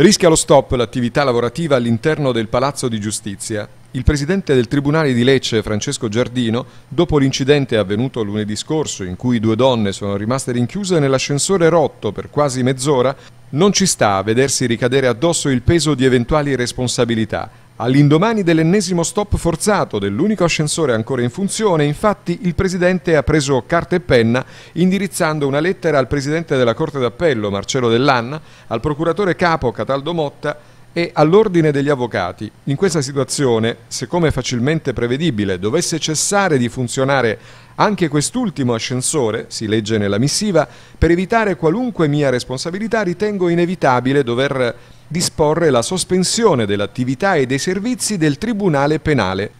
Rischia lo stop l'attività lavorativa all'interno del Palazzo di Giustizia. Il presidente del Tribunale di Lecce, Francesco Giardino, dopo l'incidente avvenuto lunedì scorso in cui due donne sono rimaste rinchiuse nell'ascensore rotto per quasi mezz'ora, non ci sta a vedersi ricadere addosso il peso di eventuali responsabilità, All'indomani dell'ennesimo stop forzato dell'unico ascensore ancora in funzione, infatti, il Presidente ha preso carta e penna indirizzando una lettera al Presidente della Corte d'Appello, Marcello Dell'Anna, al Procuratore Capo, Cataldo Motta, e all'ordine degli avvocati. In questa situazione, se come facilmente prevedibile dovesse cessare di funzionare anche quest'ultimo ascensore, si legge nella missiva, per evitare qualunque mia responsabilità ritengo inevitabile dover disporre la sospensione dell'attività e dei servizi del Tribunale penale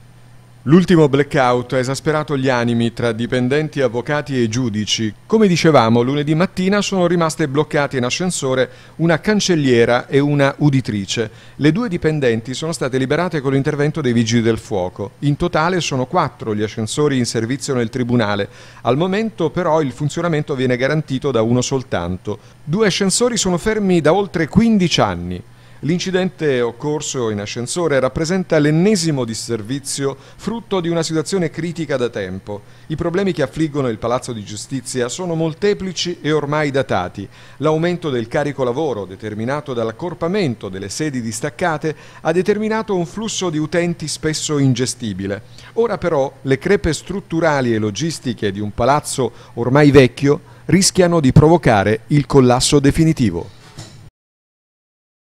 L'ultimo blackout ha esasperato gli animi tra dipendenti, avvocati e giudici. Come dicevamo, lunedì mattina sono rimaste bloccate in ascensore una cancelliera e una uditrice. Le due dipendenti sono state liberate con l'intervento dei vigili del fuoco. In totale sono quattro gli ascensori in servizio nel tribunale. Al momento però il funzionamento viene garantito da uno soltanto. Due ascensori sono fermi da oltre 15 anni. L'incidente occorso in ascensore rappresenta l'ennesimo disservizio frutto di una situazione critica da tempo. I problemi che affliggono il Palazzo di Giustizia sono molteplici e ormai datati. L'aumento del carico lavoro determinato dall'accorpamento delle sedi distaccate ha determinato un flusso di utenti spesso ingestibile. Ora però le crepe strutturali e logistiche di un palazzo ormai vecchio rischiano di provocare il collasso definitivo.